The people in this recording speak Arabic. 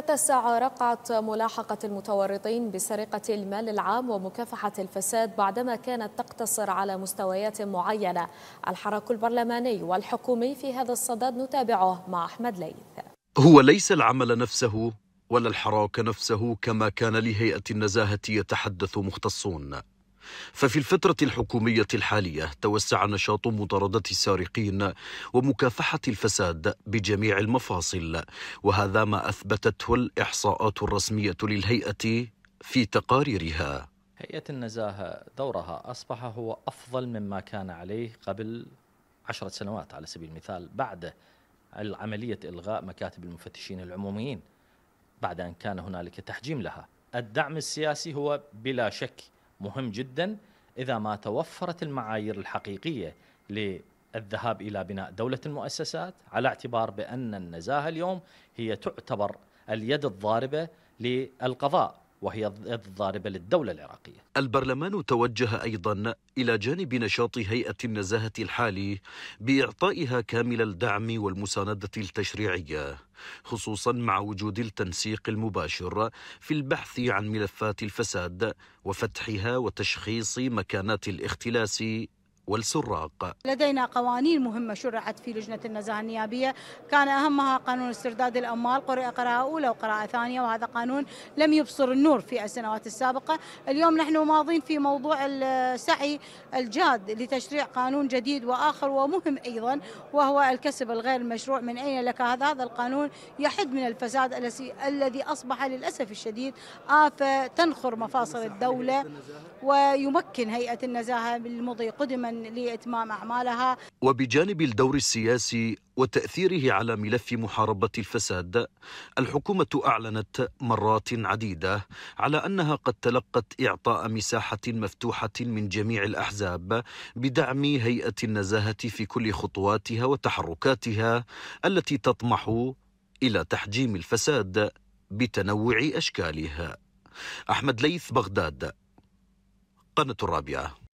تتسع رقعة ملاحقة المتورطين بسرقة المال العام ومكافحة الفساد بعدما كانت تقتصر على مستويات معينة الحراك البرلماني والحكومي في هذا الصدد نتابعه مع أحمد ليث هو ليس العمل نفسه ولا الحراك نفسه كما كان لهيئة النزاهة يتحدث مختصون ففي الفترة الحكومية الحالية توسع نشاط مطاردة السارقين ومكافحة الفساد بجميع المفاصل وهذا ما أثبتته الإحصاءات الرسمية للهيئة في تقاريرها هيئة النزاهة دورها أصبح هو أفضل مما كان عليه قبل عشرة سنوات على سبيل المثال بعد عملية إلغاء مكاتب المفتشين العموميين بعد أن كان هنالك تحجيم لها الدعم السياسي هو بلا شك مهم جدا اذا ما توفرت المعايير الحقيقيه للذهاب الى بناء دوله المؤسسات على اعتبار بان النزاهه اليوم هي تعتبر اليد الضاربه للقضاء وهي الضاربة للدولة العراقية البرلمان توجه أيضا إلى جانب نشاط هيئة النزاهة الحالي بإعطائها كامل الدعم والمساندة التشريعية خصوصا مع وجود التنسيق المباشر في البحث عن ملفات الفساد وفتحها وتشخيص مكانات الاختلاس والسراق لدينا قوانين مهمة شرعت في لجنة النزاهة النيابية كان أهمها قانون استرداد الأموال قرئ قراءة أولى وقراءة ثانية وهذا قانون لم يبصر النور في السنوات السابقة اليوم نحن ماضين في موضوع السعي الجاد لتشريع قانون جديد وآخر ومهم أيضا وهو الكسب الغير المشروع من أين لك هذا هذا القانون يحد من الفساد الذي أصبح للأسف الشديد آفة تنخر مفاصل الدولة ويمكن هيئة النزاهة بالمضي قدما لإتمام أعمالها وبجانب الدور السياسي وتأثيره على ملف محاربة الفساد الحكومة أعلنت مرات عديدة على أنها قد تلقت إعطاء مساحة مفتوحة من جميع الأحزاب بدعم هيئة النزاهة في كل خطواتها وتحركاتها التي تطمح إلى تحجيم الفساد بتنوع أشكالها أحمد ليث بغداد قناة الرابعة